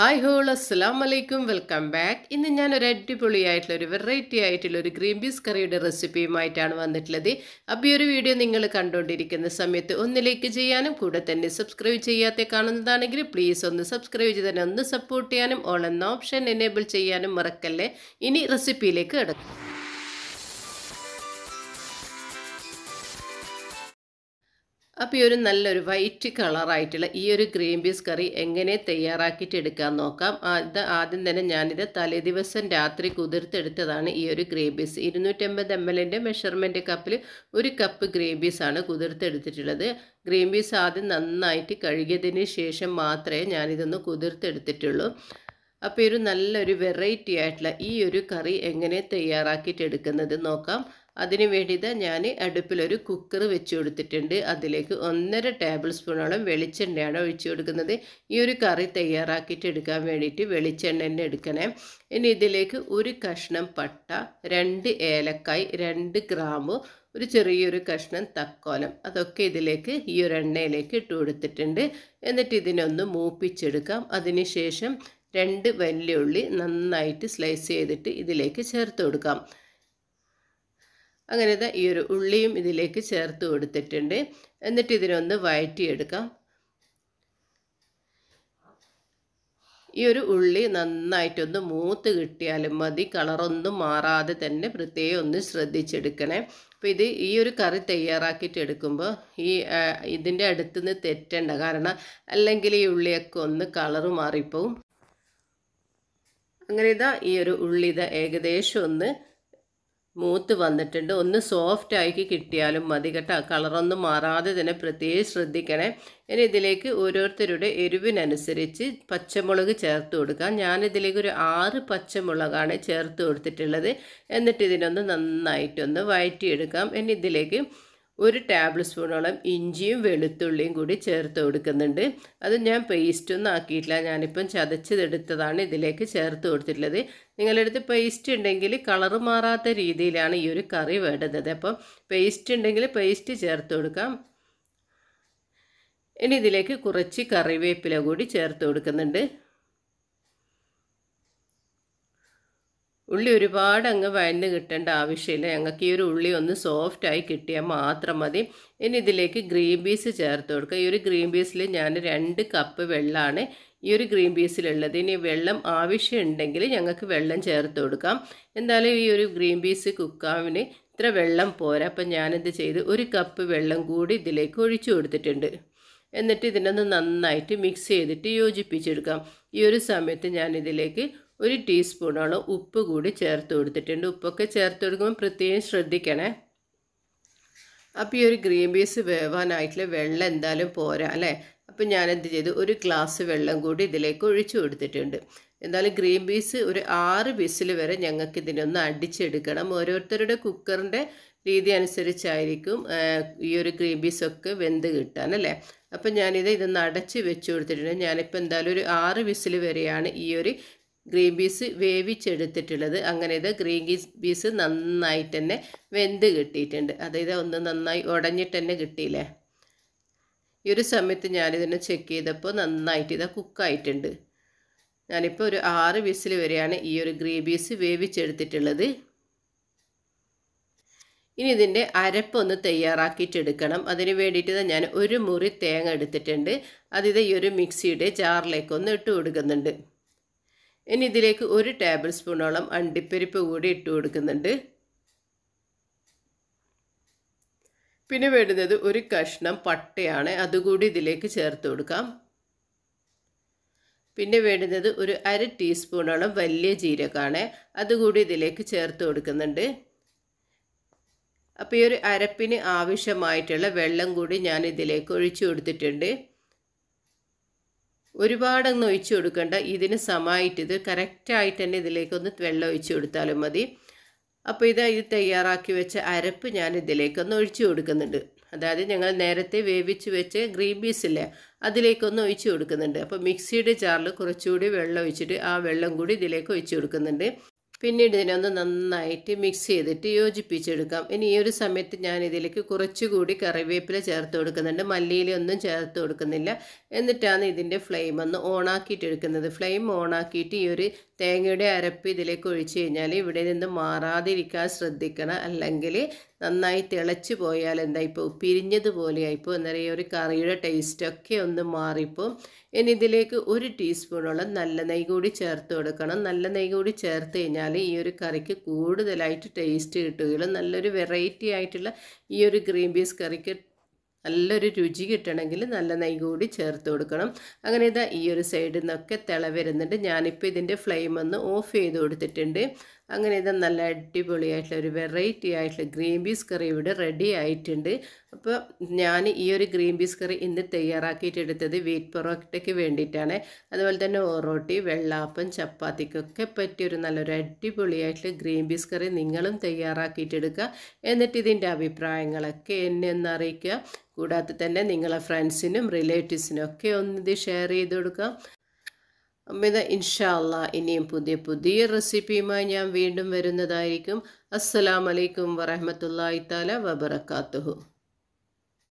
hi whole അസ്സാം വലൈക്കും welcome back ഇന്ന് ഞാൻ ഒരു അടിപൊളിയായിട്ടുള്ള ഒരു വെറൈറ്റി ആയിട്ടുള്ള ഒരു ഗ്രീൻ പീസ് കറിയുടെ റെസിപ്പിയുമായിട്ടാണ് വന്നിട്ടുള്ളത് അപ്പോൾ ഈ ഒരു വീഡിയോ നിങ്ങൾ കണ്ടുകൊണ്ടിരിക്കുന്ന സമയത്ത് ഒന്ന് ലൈക്ക് ചെയ്യാനും കൂടെ തന്നെ സബ്സ്ക്രൈബ് ചെയ്യാത്ത കാണുന്നതാണെങ്കിൽ പ്ലീസ് ഒന്ന് സബ്സ്ക്രൈബ് ചെയ്ത് തന്നെ ഒന്ന് സപ്പോർട്ട് ചെയ്യാനും ഓൺ എന്ന ഓപ്ഷൻ എനേബിൾ ചെയ്യാനും മറക്കല്ലേ ഇനി റെസിപ്പിയിലേക്ക് കിടക്കും അപ്പോൾ ഈ ഒരു നല്ലൊരു വൈറ്റ് കളറായിട്ടുള്ള ഈ ഒരു ഗ്രീൻ പീസ് കറി എങ്ങനെ തയ്യാറാക്കിയിട്ട് എടുക്കാൻ നോക്കാം അത് ആദ്യം തന്നെ ഞാനിത് തലേ ദിവസം രാത്രി കുതിർത്തെടുത്തതാണ് ഈ ഒരു ഗ്രീൻ പീസ് ഇരുന്നൂറ്റമ്പത് എം എല്ലിൻ്റെ മെഷർമെൻറ്റ് കപ്പിൽ ഒരു കപ്പ് ഗ്രീൻ പീസാണ് കുതിർത്തെടുത്തിട്ടുള്ളത് ഗ്രീൻ പീസ് ആദ്യം നന്നായിട്ട് കഴുകിയതിന് ശേഷം മാത്രമേ ഞാനിതൊന്ന് കുതിർത്തെടുത്തിട്ടുള്ളൂ അപ്പോൾ ഒരു നല്ലൊരു വെറൈറ്റി ആയിട്ടുള്ള ഈ ഒരു കറി എങ്ങനെ തയ്യാറാക്കിയിട്ടെടുക്കുന്നത് എടുക്കുന്നത് നോക്കാം അതിന് വേണ്ടിയിട്ട് ഞാൻ അടുപ്പിലൊരു കുക്കർ വെച്ച് കൊടുത്തിട്ടുണ്ട് അതിലേക്ക് ഒന്നര ടേബിൾ സ്പൂണോളം വെളിച്ചെണ്ണയാണ് ഒഴിച്ച് കൊടുക്കുന്നത് ഈ ഒരു കറി തയ്യാറാക്കിയിട്ട് എടുക്കാൻ വേണ്ടിയിട്ട് വെളിച്ചെണ്ണ തന്നെ എടുക്കണേ ഇനി ഇതിലേക്ക് ഒരു കഷ്ണം പട്ട രണ്ട് ഏലക്കായ് രണ്ട് ഗ്രാമ്പു ഒരു ചെറിയൊരു കഷ്ണം തക്കോലം അതൊക്കെ ഇതിലേക്ക് ഈ ഒരു എണ്ണയിലേക്ക് ഇട്ട് കൊടുത്തിട്ടുണ്ട് എന്നിട്ട് ഇതിനൊന്ന് മൂപ്പിച്ചെടുക്കാം അതിനുശേഷം രണ്ട് വലിയുള്ളി നന്നായിട്ട് സ്ലൈസ് ചെയ്തിട്ട് ഇതിലേക്ക് ചേർത്ത് കൊടുക്കാം അങ്ങനെ ഈ ഒരു ഉള്ളിയും ഇതിലേക്ക് ചേർത്ത് കൊടുത്തിട്ടുണ്ട് എന്നിട്ട് ഇതിനൊന്ന് വഴറ്റിയെടുക്കാം ഈ ഒരു ഉള്ളി നന്നായിട്ടൊന്ന് മൂത്ത് കിട്ടിയാലും മതി കളറൊന്നും മാറാതെ തന്നെ പ്രത്യേകം ഒന്ന് ശ്രദ്ധിച്ചെടുക്കണേ അപ്പോൾ ഇത് ഈ ഒരു കറി തയ്യാറാക്കിയിട്ട് എടുക്കുമ്പോൾ ഈ ഇതിൻ്റെ അടുത്തുനിന്ന് തെറ്റണ്ട കാരണം അല്ലെങ്കിൽ ഈ ഉള്ളിയൊക്കെ ഒന്ന് കളറ് മാറിപ്പോവും അങ്ങനെ ഇതാ ഈ ഒരു ഉള്ളി ഇതാ ഏകദേശം ഒന്ന് മൂത്ത് വന്നിട്ടുണ്ട് ഒന്ന് സോഫ്റ്റ് ആക്കി കിട്ടിയാലും മതി കേട്ടോ കളറൊന്നും മാറാതെ തന്നെ പ്രത്യേകം ശ്രദ്ധിക്കണേ ഇനി ഇതിലേക്ക് ഓരോരുത്തരുടെ എരിവിനനുസരിച്ച് പച്ചമുളക് ചേർത്ത് കൊടുക്കാം ഞാനിതിലേക്ക് ഒരു ആറ് പച്ചമുളകാണ് ചേർത്ത് കൊടുത്തിട്ടുള്ളത് എന്നിട്ട് ഇതിനൊന്ന് നന്നായിട്ടൊന്ന് വഴറ്റിയെടുക്കാം ഇനി ഇതിലേക്ക് ഒരു ടേബിൾ സ്പൂണോളം ഇഞ്ചിയും വെളുത്തുള്ളിയും കൂടി ചേർത്ത് കൊടുക്കുന്നുണ്ട് അത് ഞാൻ പേസ്റ്റൊന്നും ആക്കിയിട്ടില്ല ഞാനിപ്പം ചതച്ചതെടുത്തതാണ് ഇതിലേക്ക് ചേർത്ത് കൊടുത്തിട്ടുള്ളത് നിങ്ങളുടെ അടുത്ത് പേസ്റ്റ് ഉണ്ടെങ്കിൽ കളർ മാറാത്ത രീതിയിലാണ് ഈ ഒരു കറി വേണ്ടുന്നത് അപ്പം പേസ്റ്റ് ഉണ്ടെങ്കിൽ പേസ്റ്റ് ചേർത്ത് കൊടുക്കാം ഇനി ഇതിലേക്ക് കുറച്ച് കറിവേപ്പില കൂടി ചേർത്ത് കൊടുക്കുന്നുണ്ട് ഉള്ളി ഒരുപാട് അങ്ങ് വയന്ന് കിട്ടേണ്ട ആവശ്യമില്ല ഞങ്ങൾക്ക് ഈ ഒരു ഉള്ളി ഒന്ന് സോഫ്റ്റായി കിട്ടിയാൽ മാത്രം മതി ഇനി ഇതിലേക്ക് ഗ്രീൻ പീസ് ചേർത്ത് കൊടുക്കുക ഈ ഒരു ഗ്രീൻ പീസിൽ ഞാൻ രണ്ട് കപ്പ് വെള്ളമാണ് ഈ ഒരു ഗ്രീൻ പീസിലുള്ളത് ഇനി വെള്ളം ആവശ്യമുണ്ടെങ്കിൽ ഞങ്ങൾക്ക് വെള്ളം ചേർത്ത് കൊടുക്കാം എന്തായാലും ഈ ഒരു ഗ്രീൻ പീസ് കുക്കാവിന് ഇത്ര വെള്ളം പോരാ അപ്പം ഞാനെന്ത് ചെയ്ത് ഒരു കപ്പ് വെള്ളം കൂടി ഇതിലേക്ക് ഒഴിച്ചു കൊടുത്തിട്ടുണ്ട് എന്നിട്ട് ഇതിനൊന്ന് നന്നായിട്ട് മിക്സ് ചെയ്തിട്ട് യോജിപ്പിച്ചെടുക്കാം ഈ ഒരു സമയത്ത് ഞാനിതിലേക്ക് ഒരു ടീസ്പൂണോളം ഉപ്പ് കൂടി ചേർത്ത് കൊടുത്തിട്ടുണ്ട് ഉപ്പൊക്കെ ചേർത്ത് കൊടുക്കുമ്പോൾ പ്രത്യേകം ശ്രദ്ധിക്കണേ അപ്പോൾ ഈ ഒരു ഗ്രീൻ പീസ് വേവാനായിട്ടുള്ള വെള്ളം എന്തായാലും പോരാ അല്ലേ അപ്പം ഞാനെന്ത് ചെയ്തു ഒരു ഗ്ലാസ് വെള്ളം കൂടി ഇതിലേക്ക് ഒഴിച്ചു കൊടുത്തിട്ടുണ്ട് എന്നാലും ഗ്രീൻ പീസ് ഒരു ആറ് വിസിൽ വരെ ഞങ്ങൾക്ക് ഇതിനൊന്ന് അടിച്ചെടുക്കണം ഓരോരുത്തരുടെ കുക്കറിൻ്റെ രീതി അനുസരിച്ചായിരിക്കും ഈ ഒരു ഗ്രീൻ പീസൊക്കെ വെന്ത് കിട്ടാൻ അല്ലേ അപ്പം ഞാനിത് ഇതൊന്ന് അടച്ച് വെച്ച് കൊടുത്തിട്ടുണ്ട് ഞാനിപ്പോൾ എന്തായാലും ഒരു ആറ് വിസിൽ വരെയാണ് ഈ ഒരു ഗ്രീൻ പീസ് വേവിച്ചെടുത്തിട്ടുള്ളത് അങ്ങനെ ഇത് ഗ്രീൻ പീസ് നന്നായിട്ട് തന്നെ വെന്ത് കിട്ടിയിട്ടുണ്ട് അതായത് ഒന്ന് നന്നായി ഉടഞ്ഞിട്ട് തന്നെ കിട്ടിയില്ലേ ഈ ഒരു സമയത്ത് ഞാനിതിനെ ചെക്ക് ചെയ്തപ്പോൾ നന്നായിട്ട് ഇതാ കുക്കായിട്ടുണ്ട് ഞാനിപ്പോൾ ഒരു ആറ് പീസിൽ വരെയാണ് ഈ ഒരു ഗ്രീൻ പീസ് വേവിച്ചെടുത്തിട്ടുള്ളത് ഇനി ഇതിൻ്റെ അരപ്പൊന്ന് തയ്യാറാക്കിയിട്ടെടുക്കണം അതിന് വേണ്ടിയിട്ട് ഞാൻ ഒരു മുറി തേങ്ങ എടുത്തിട്ടുണ്ട് അതിത് ഈ ഒരു മിക്സിയുടെ ജാറിലേക്കൊന്ന് ഇട്ട് കൊടുക്കുന്നുണ്ട് ഇനി ഇതിലേക്ക് ഒരു ടേബിൾ സ്പൂണോളം അണ്ടിപ്പരിപ്പ് കൂടി ഇട്ട് കൊടുക്കുന്നുണ്ട് പിന്നെ വേണ്ടുന്നത് ഒരു കഷ്ണം പട്ടയാണ് അതുകൂടി ഇതിലേക്ക് ചേർത്ത് കൊടുക്കാം പിന്നെ വേണ്ടുന്നത് ഒരു അര ടീസ്പൂണോളം വലിയ ജീരകമാണ് അതുകൂടി ഇതിലേക്ക് ചേർത്ത് കൊടുക്കുന്നുണ്ട് അപ്പോൾ ഈ ഒരു അരപ്പിന് ആവശ്യമായിട്ടുള്ള വെള്ളം കൂടി ഞാൻ ഇതിലേക്ക് ഒഴിച്ചു കൊടുത്തിട്ടുണ്ട് ഒരുപാടൊന്നും ഒഴിച്ചു കൊടുക്കേണ്ട ഇതിന് സമായിട്ട് ഇത് കറക്റ്റായിട്ട് തന്നെ ഇതിലേക്കൊന്ന് വെള്ളം ഒഴിച്ചു കൊടുത്താലും മതി അപ്പോൾ ഇതാ ഇത് തയ്യാറാക്കി വെച്ച അരപ്പ് ഞാൻ ഇതിലേക്കൊന്ന് ഒഴിച്ചു കൊടുക്കുന്നുണ്ട് അതായത് ഞങ്ങൾ നേരത്തെ വേവിച്ച് വെച്ച് ഗ്രീൻ ഇല്ലേ അതിലേക്കൊന്ന് ഒഴിച്ചു കൊടുക്കുന്നുണ്ട് അപ്പോൾ മിക്സിയുടെ ജാറിൽ കുറച്ചുകൂടി വെള്ളം ഒഴിച്ചിട്ട് ആ വെള്ളം കൂടി ഇതിലേക്ക് ഒഴിച്ചു കൊടുക്കുന്നുണ്ട് പിന്നീട് ഇതിനൊന്ന് നന്നായിട്ട് മിക്സ് ചെയ്തിട്ട് യോജിപ്പിച്ചെടുക്കാം ഇനി ഈ ഒരു സമയത്ത് ഞാൻ ഇതിലേക്ക് കുറച്ചുകൂടി കറിവേപ്പില ചേർത്ത് കൊടുക്കുന്നുണ്ട് മല്ലിയിലൊന്നും ചേർത്ത് കൊടുക്കുന്നില്ല എന്നിട്ടാണ് ഇതിൻ്റെ ഫ്ലെയിം ഒന്ന് എടുക്കുന്നത് ഫ്ലെയിം ഓണാക്കിയിട്ട് ഈ ഒരു തേങ്ങയുടെ അരപ്പ് ഇതിലേക്ക് ഒഴിച്ച് കഴിഞ്ഞാൽ ഇവിടെ നിന്ന് മാറാതിരിക്കാൻ ശ്രദ്ധിക്കണം അല്ലെങ്കിൽ നന്നായി തിളച്ച് പോയാൽ എന്തായിപ്പോൾ പിരിഞ്ഞതുപോലെയായിപ്പോൾ എന്നറിയ ഒരു കറിയുടെ ടേസ്റ്റൊക്കെ ഒന്ന് മാറിപ്പോൾ ഇനി ഇതിലേക്ക് ഒരു ടീസ്പൂണോളം നല്ല നെയ്യ് കൂടി ചേർത്ത് കൊടുക്കണം നല്ല നെയ്യ് കൂടി ചേർത്ത് കഴിഞ്ഞാൽ ഈ ഒരു കറിക്ക് കൂടുതലായിട്ട് ടേസ്റ്റ് കിട്ടുകയുള്ളൂ നല്ലൊരു വെറൈറ്റി ആയിട്ടുള്ള ഈ ഒരു ഗ്രീൻ പീസ് കറിക്ക് നല്ലൊരു രുചി കിട്ടണമെങ്കിൽ നല്ല നെയ്യ് കൂടി ചേർത്ത് കൊടുക്കണം അങ്ങനെ ഇതാ ഈ ഒരു സൈഡിൽ നിന്നൊക്കെ തിള വരുന്നുണ്ട് ഞാനിപ്പോൾ ഇതിൻ്റെ ഫ്ലെയിം ഒന്ന് ഓഫ് ചെയ്ത് കൊടുത്തിട്ടുണ്ട് അങ്ങനെ ഇത് നല്ല അടിപൊളിയായിട്ടുള്ള ഒരു വെറൈറ്റി ആയിട്ടുള്ള ഗ്രീൻ പീസ് കറി ഇവിടെ റെഡി ആയിട്ടുണ്ട് അപ്പോൾ ഞാൻ ഈ ഒരു ഗ്രീൻ പീസ് കറി ഇന്ന് തയ്യാറാക്കിയിട്ടെടുത്തത് വീറ്റ് പൊറോട്ടയ്ക്ക് വേണ്ടിയിട്ടാണ് അതുപോലെ തന്നെ ഓറോട്ടി വെള്ളാപ്പം ചപ്പാത്തിക്കൊക്കെ പറ്റിയൊരു നല്ലൊരു അടിപൊളിയായിട്ടുള്ള ഗ്രീൻ പീസ് കറി നിങ്ങളും തയ്യാറാക്കിയിട്ടെടുക്കുക എന്നിട്ട് ഇതിൻ്റെ അഭിപ്രായങ്ങളൊക്കെ എന്നെ ഒന്ന് അറിയിക്കുക കൂടാതെ തന്നെ നിങ്ങളെ ഫ്രണ്ട്സിനും റിലേറ്റീവ്സിനും ഒക്കെ ഒന്ന് ഷെയർ ചെയ്ത് കൊടുക്കുക അമ്മിത ഇൻഷാല്ല ഇനിയും പുതിയ പുതിയ റെസിപ്പിയുമായി ഞാൻ വീണ്ടും വരുന്നതായിരിക്കും അസ്സലാമലൈക്കും വറഹമത്തല്ലായി താല വബർക്കാത്തുഹു